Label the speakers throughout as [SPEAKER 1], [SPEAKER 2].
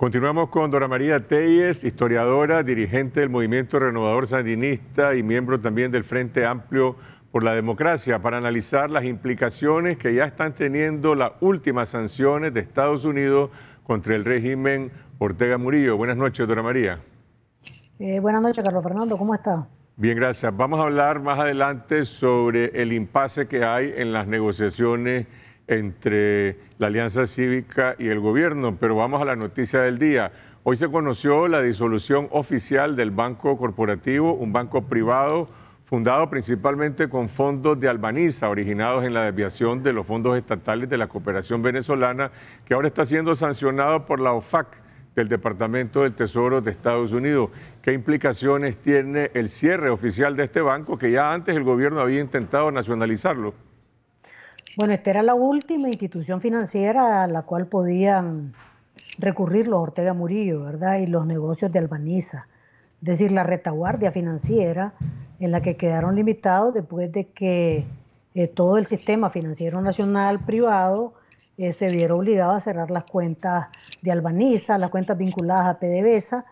[SPEAKER 1] Continuamos con Dora María Telles, historiadora, dirigente del Movimiento Renovador Sandinista y miembro también del Frente Amplio por la Democracia, para analizar las implicaciones que ya están teniendo las últimas sanciones de Estados Unidos contra el régimen Ortega Murillo. Buenas noches, Dora María.
[SPEAKER 2] Eh, buenas noches, Carlos Fernando. ¿Cómo está?
[SPEAKER 1] Bien, gracias. Vamos a hablar más adelante sobre el impasse que hay en las negociaciones entre la Alianza Cívica y el gobierno. Pero vamos a la noticia del día. Hoy se conoció la disolución oficial del Banco Corporativo, un banco privado fundado principalmente con fondos de Albaniza, originados en la desviación de los fondos estatales de la cooperación venezolana, que ahora está siendo sancionado por la OFAC del Departamento del Tesoro de Estados Unidos. ¿Qué implicaciones tiene el cierre oficial de este banco que ya antes el gobierno había intentado nacionalizarlo?
[SPEAKER 2] Bueno, esta era la última institución financiera a la cual podían recurrir los Ortega Murillo, ¿verdad? Y los negocios de Albaniza, es decir, la retaguardia financiera en la que quedaron limitados después de que eh, todo el sistema financiero nacional privado eh, se viera obligado a cerrar las cuentas de Albaniza, las cuentas vinculadas a PDVSA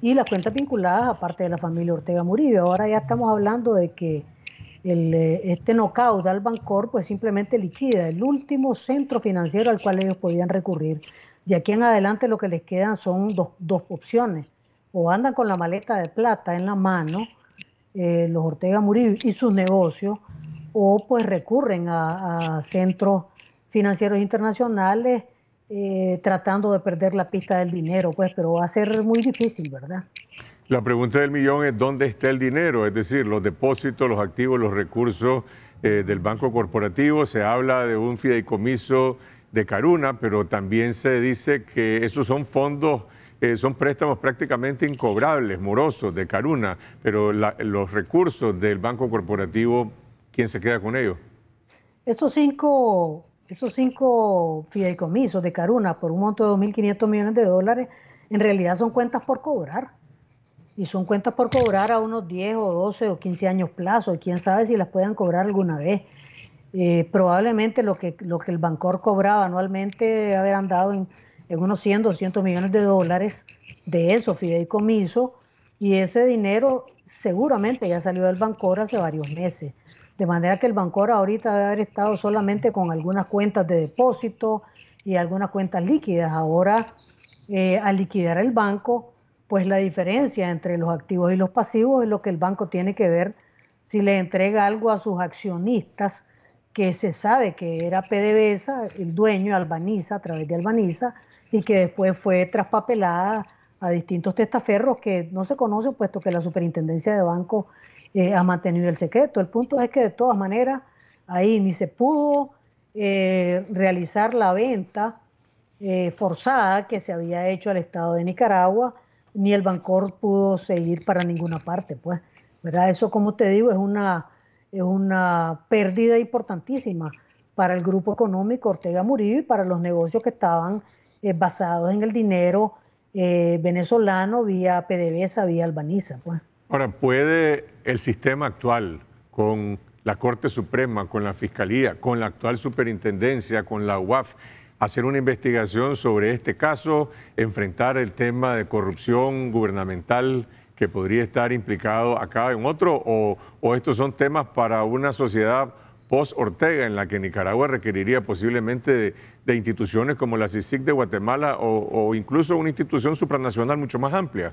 [SPEAKER 2] y las cuentas vinculadas a parte de la familia Ortega Murillo. Ahora ya estamos hablando de que eh, este knockout al bancor pues simplemente liquida el último centro financiero al cual ellos podían recurrir. De aquí en adelante lo que les quedan son dos, opciones. O andan con la maleta de plata en la mano, eh, los Ortega Murillo y sus negocios, o pues recurren a, centros financieros internacionales eh, tratando de perder la pista del dinero, pues, pero va a ser muy difícil, ¿verdad?
[SPEAKER 1] La pregunta del millón es dónde está el dinero, es decir, los depósitos, los activos, los recursos eh, del Banco Corporativo. Se habla de un fideicomiso de Caruna, pero también se dice que esos son fondos, eh, son préstamos prácticamente incobrables, morosos de Caruna, pero los recursos del Banco Corporativo, ¿quién se queda con ellos?
[SPEAKER 2] Esos cinco, esos cinco fideicomisos de Caruna por un monto de 2.500 millones de dólares, en realidad son cuentas por cobrar y son cuentas por cobrar a unos 10 o 12 o 15 años plazo, y quién sabe si las puedan cobrar alguna vez. Eh, probablemente lo que, lo que el Bancor cobraba anualmente haber andado en, unos 100, 200 millones de dólares de eso, fideicomiso, y ese dinero seguramente ya salió del Bancor hace varios meses. De manera que el Bancor ahorita debe haber estado solamente con algunas cuentas de depósito y algunas cuentas líquidas. Ahora, eh, al liquidar el banco, pues la diferencia entre los activos y los pasivos es lo que el banco tiene que ver si le entrega algo a sus accionistas que se sabe que era PDVSA, el dueño Albaniza, a través de Albaniza, y que después fue traspapelada a distintos testaferros que no se conocen, puesto que la superintendencia de banco eh, ha mantenido el secreto. El punto es que de todas maneras ahí ni se pudo eh, realizar la venta eh, forzada que se había hecho al Estado de Nicaragua, ni el Bancor pudo seguir para ninguna parte, pues, ¿verdad? Eso, como te digo, es una, una pérdida importantísima para el grupo económico Ortega Murillo y para los negocios que estaban eh, basados en el dinero eh, venezolano vía PDVSA, vía Albaniza. Pues.
[SPEAKER 1] Ahora, ¿puede el sistema actual con la Corte Suprema, con la Fiscalía, con la actual Superintendencia, con la UAF, hacer una investigación sobre este caso, enfrentar el tema de corrupción gubernamental que podría estar implicado acá en otro, o, estos son temas para una sociedad post-Ortega en la que Nicaragua requeriría posiblemente de, instituciones como la CICIC de Guatemala o, o incluso una institución supranacional mucho más amplia.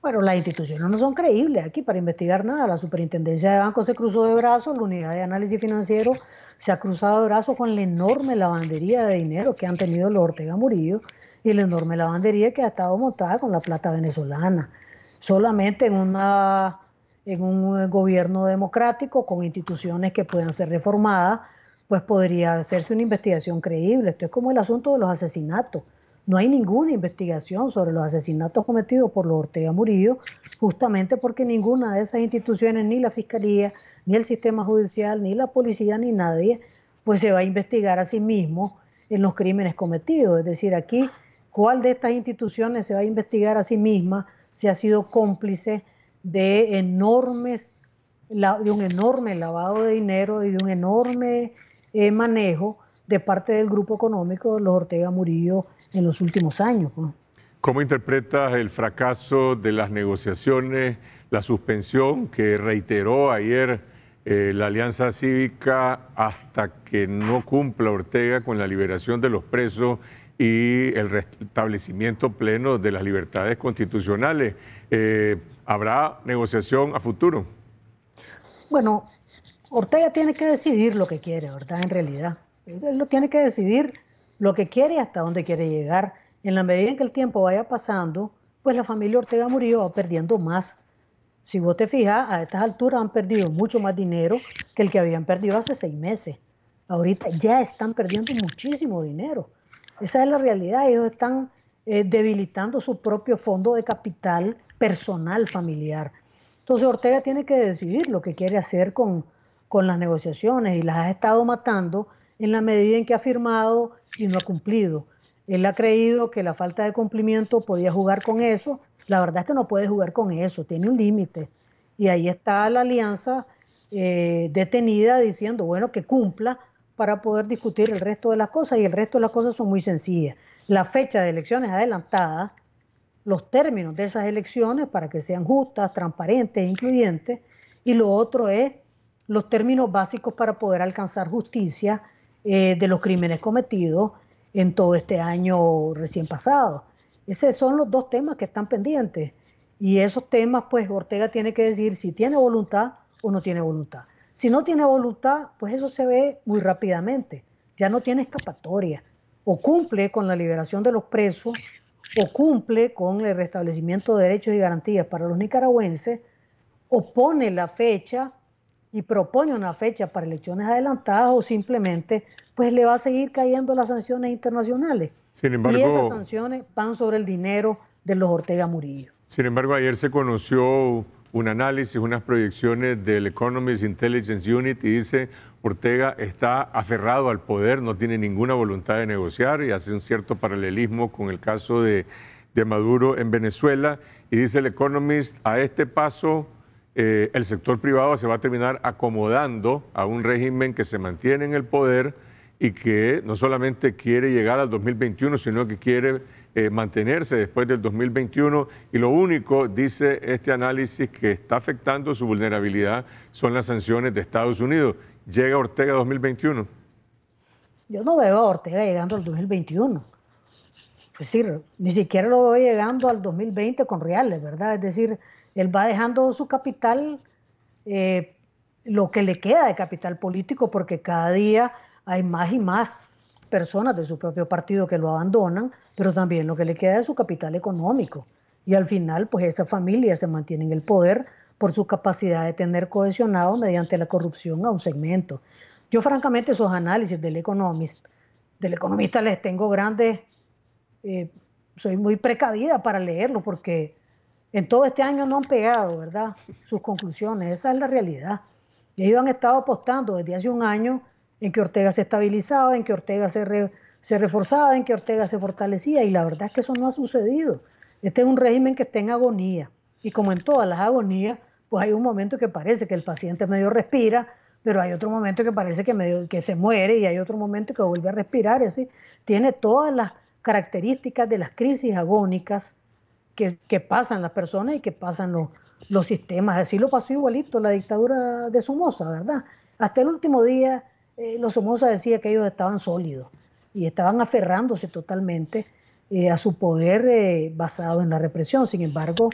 [SPEAKER 2] Bueno, las instituciones no son creíbles aquí para investigar nada. La superintendencia de bancos se cruzó de brazos, la unidad de análisis financiero se ha cruzado de brazos con la enorme lavandería de dinero que han tenido los Ortega Murillo y la enorme lavandería que ha estado montada con la plata venezolana. Solamente en, una, en un gobierno democrático con instituciones que puedan ser reformadas, pues podría hacerse una investigación creíble. Esto es como el asunto de los asesinatos. No hay ninguna investigación sobre los asesinatos cometidos por los Ortega Murillo, justamente porque ninguna de esas instituciones, ni la Fiscalía, ni el sistema judicial, ni la policía, ni nadie, pues se va a investigar a sí mismo en los crímenes cometidos. Es decir, aquí, ¿cuál de estas instituciones se va a investigar a sí misma si ha sido cómplice de enormes, de un enorme lavado de dinero y de un enorme eh, manejo de parte del grupo económico de los Ortega Murillo en los últimos años?
[SPEAKER 1] ¿Cómo interpretas el fracaso de las negociaciones, la suspensión que reiteró ayer eh, la Alianza Cívica hasta que no cumpla Ortega con la liberación de los presos y el restablecimiento pleno de las libertades constitucionales. Eh, ¿Habrá negociación a futuro?
[SPEAKER 2] Bueno, Ortega tiene que decidir lo que quiere, ¿verdad? En realidad, él lo tiene que decidir lo que quiere y hasta dónde quiere llegar. En la medida en que el tiempo vaya pasando, pues la familia Ortega Murillo va perdiendo más si vos te fijas, a estas alturas han perdido mucho más dinero que el que habían perdido hace seis meses. Ahorita ya están perdiendo muchísimo dinero. Esa es la realidad. Ellos están eh, debilitando su propio fondo de capital personal familiar. Entonces Ortega tiene que decidir lo que quiere hacer con, con las negociaciones y las ha estado matando en la medida en que ha firmado y no ha cumplido. Él ha creído que la falta de cumplimiento podía jugar con eso la verdad es que no puede jugar con eso, tiene un límite. Y ahí está la alianza eh, detenida diciendo, bueno, que cumpla para poder discutir el resto de las cosas. Y el resto de las cosas son muy sencillas. La fecha de elecciones adelantada, los términos de esas elecciones para que sean justas, transparentes, incluyentes. Y lo otro es los términos básicos para poder alcanzar justicia eh, de los crímenes cometidos en todo este año recién pasado. Esos son los dos temas que están pendientes. Y esos temas, pues Ortega tiene que decir si tiene voluntad o no tiene voluntad. Si no tiene voluntad, pues eso se ve muy rápidamente. Ya no tiene escapatoria. O cumple con la liberación de los presos, o cumple con el restablecimiento de derechos y garantías para los nicaragüenses, o pone la fecha y propone una fecha para elecciones adelantadas o simplemente pues le va a seguir cayendo las sanciones internacionales.
[SPEAKER 1] Sin embargo, y esas
[SPEAKER 2] sanciones van sobre el dinero de los Ortega Murillo.
[SPEAKER 1] Sin embargo, ayer se conoció un análisis, unas proyecciones del Economist Intelligence Unit y dice Ortega está aferrado al poder, no tiene ninguna voluntad de negociar y hace un cierto paralelismo con el caso de, de Maduro en Venezuela. Y dice el Economist, a este paso eh, el sector privado se va a terminar acomodando a un régimen que se mantiene en el poder y que no solamente quiere llegar al 2021, sino que quiere eh, mantenerse después del 2021. Y lo único, dice este análisis, que está afectando su vulnerabilidad son las sanciones de Estados Unidos. ¿Llega Ortega 2021?
[SPEAKER 2] Yo no veo a Ortega llegando al 2021. Es decir, ni siquiera lo veo llegando al 2020 con reales, ¿verdad? Es decir, él va dejando su capital, eh, lo que le queda de capital político, porque cada día hay más y más personas de su propio partido que lo abandonan, pero también lo que le queda de su capital económico. Y al final, pues esa familia se mantiene en el poder por su capacidad de tener cohesionado mediante la corrupción a un segmento. Yo francamente esos análisis del economista, del economista les tengo grandes, eh, soy muy precavida para leerlo porque en todo este año no han pegado, ¿verdad? Sus conclusiones, esa es la realidad. Y ellos han estado apostando desde hace un año en que Ortega se estabilizaba, en que Ortega se, se reforzaba, en que Ortega se fortalecía, y la verdad es que eso no ha sucedido. Este es un régimen que está en agonía, y como en todas las agonías, pues hay un momento que parece que el paciente medio respira, pero hay otro momento que parece que, que se muere y hay otro momento que vuelve a respirar. Es tiene todas las características de las crisis agónicas que, pasan las personas y que pasan los, los sistemas. Así lo pasó igualito la dictadura de Somoza, ¿verdad? Hasta el último día, eh, los Somoza decía que ellos estaban sólidos y estaban aferrándose totalmente eh, a su poder eh, basado en la represión. Sin embargo,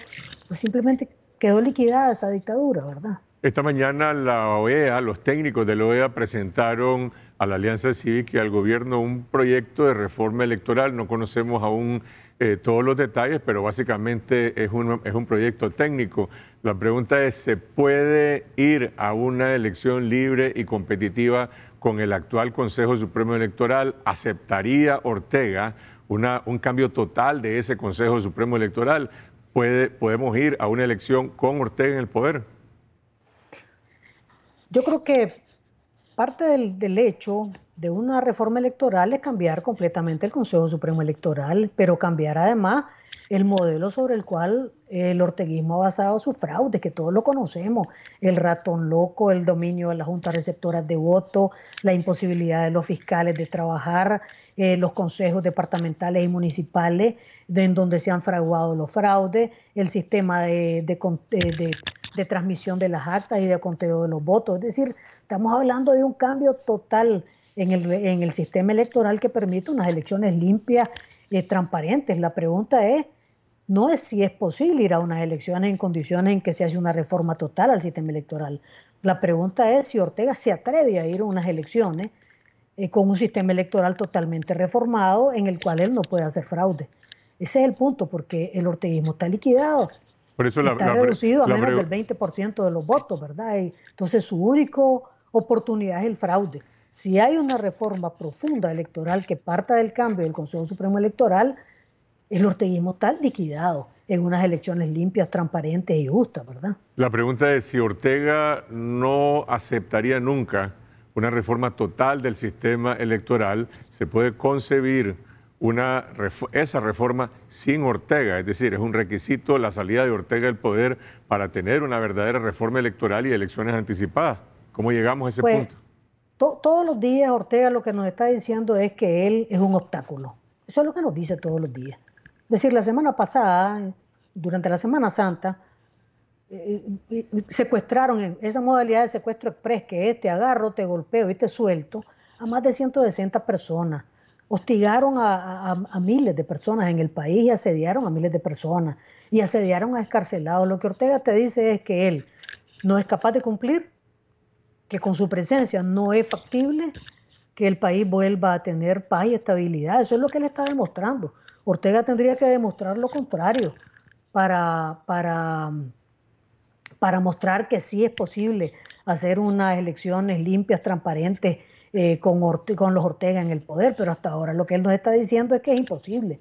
[SPEAKER 2] pues simplemente quedó liquidada esa dictadura, ¿verdad?
[SPEAKER 1] Esta mañana la OEA, los técnicos de la OEA presentaron a la Alianza Cívica y al gobierno un proyecto de reforma electoral. No conocemos aún eh, todos los detalles, pero básicamente es un, es un proyecto técnico. La pregunta es, ¿se puede ir a una elección libre y competitiva con el actual Consejo Supremo Electoral? ¿Aceptaría Ortega un cambio total de ese Consejo Supremo Electoral? ¿Podemos ir a una elección con Ortega en el poder?
[SPEAKER 2] Yo creo que parte del hecho de una reforma electoral es cambiar completamente el Consejo Supremo Electoral, pero cambiar además el modelo sobre el cual el orteguismo ha basado sus fraudes que todos lo conocemos, el ratón loco, el dominio de las juntas receptoras de voto, la imposibilidad de los fiscales de trabajar, eh, los consejos departamentales y municipales en donde se han fraguado los fraudes, el sistema de, eh, de, de transmisión de las actas y de conteo de los votos. Es decir, estamos hablando de un cambio total en el, sistema electoral que permite unas elecciones limpias y eh, transparentes. La pregunta es, no es si es posible ir a unas elecciones en condiciones en que se hace una reforma total al sistema electoral. La pregunta es si Ortega se atreve a ir a unas elecciones eh, con un sistema electoral totalmente reformado en el cual él no puede hacer fraude. Ese es el punto, porque el orteguismo está liquidado.
[SPEAKER 1] Por eso está reducido a menos del
[SPEAKER 2] 20% de los votos, ¿verdad? entonces su única oportunidad es el fraude si hay una reforma profunda electoral que parta del cambio del Consejo Supremo Electoral, el orteguismo está liquidado en unas elecciones limpias, transparentes y justas, ¿verdad?
[SPEAKER 1] La pregunta es si Ortega no aceptaría nunca una reforma total del sistema electoral, ¿se puede concebir una esa reforma sin Ortega? Es decir, es un requisito la salida de Ortega del poder para tener una verdadera reforma electoral y elecciones anticipadas. ¿Cómo llegamos a ese pues, punto?
[SPEAKER 2] todos los días Ortega lo que nos está diciendo es que él es un obstáculo. Eso es lo que nos dice todos los días. Es decir, la semana pasada, durante la Semana Santa, eh, eh, eh, secuestraron en esa modalidad de secuestro express que es te agarro, te golpeo y te suelto, a más de 160 personas. Hostigaron a, a, miles de personas en el país y asediaron a miles de personas. Y asediaron a escarcelados. Lo que Ortega te dice es que él no es capaz de cumplir que con su presencia no es factible que el país vuelva a tener paz y estabilidad. Eso es lo que él está demostrando. Ortega tendría que demostrar lo contrario para, para, para mostrar que sí es posible hacer unas elecciones limpias, transparentes, eh, con, con los Ortega en el poder, pero hasta ahora lo que él nos está diciendo es que es imposible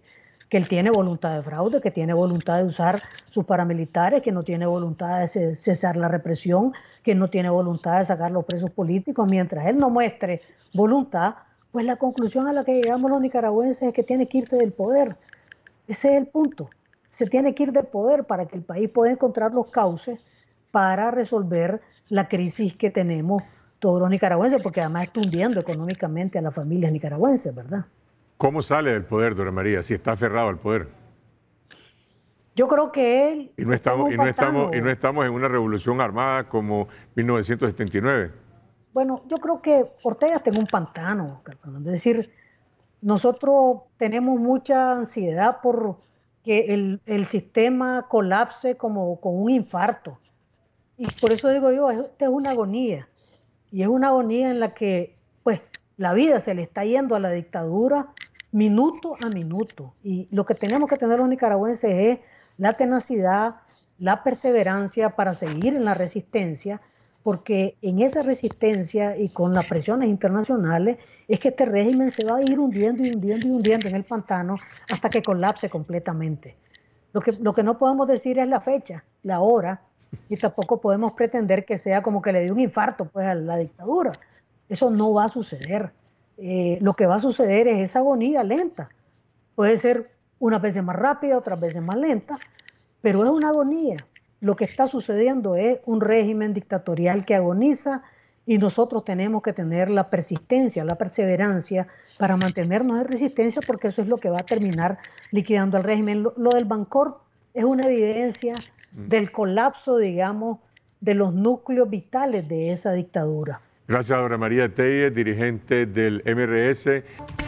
[SPEAKER 2] que él tiene voluntad de fraude, que tiene voluntad de usar sus paramilitares, que no tiene voluntad de cesar la represión, que no tiene voluntad de sacar los presos políticos. Mientras él no muestre voluntad, pues la conclusión a la que llegamos los nicaragüenses es que tiene que irse del poder. Ese es el punto. Se tiene que ir del poder para que el país pueda encontrar los cauces para resolver la crisis que tenemos todos los nicaragüenses, porque además está hundiendo económicamente a las familias nicaragüenses,
[SPEAKER 1] ¿verdad? ¿Cómo sale del poder, Dora María, si está aferrado al poder?
[SPEAKER 2] Yo creo que él... Y
[SPEAKER 1] no estamos, y y no estamos en una revolución armada como 1979.
[SPEAKER 2] Bueno, yo creo que Ortega está en un pantano, Es decir, nosotros tenemos mucha ansiedad por que el, sistema colapse como con un infarto. Y por eso digo yo, esta es una agonía. Y es una agonía en la que, pues, la vida se le está yendo a la dictadura minuto a minuto. Y lo que tenemos que tener los nicaragüenses es la tenacidad, la perseverancia para seguir en la resistencia, porque en esa resistencia y con las presiones internacionales es que este régimen se va a ir hundiendo y hundiendo y hundiendo en el pantano hasta que colapse completamente. Lo que, lo que no podemos decir es la fecha, la hora, y tampoco podemos pretender que sea como que le dio un infarto pues, a la dictadura. Eso no va a suceder. Eh, lo que va a suceder es esa agonía lenta. Puede ser unas veces más rápida, otras veces más lenta, pero es una agonía. Lo que está sucediendo es un régimen dictatorial que agoniza y nosotros tenemos que tener la persistencia, la perseverancia para mantenernos en resistencia porque eso es lo que va a terminar liquidando al régimen. Lo, lo del Bancor es una evidencia mm. del colapso, digamos, de los núcleos vitales de esa dictadura.
[SPEAKER 1] Gracias, Dora María Telle, dirigente del MRS.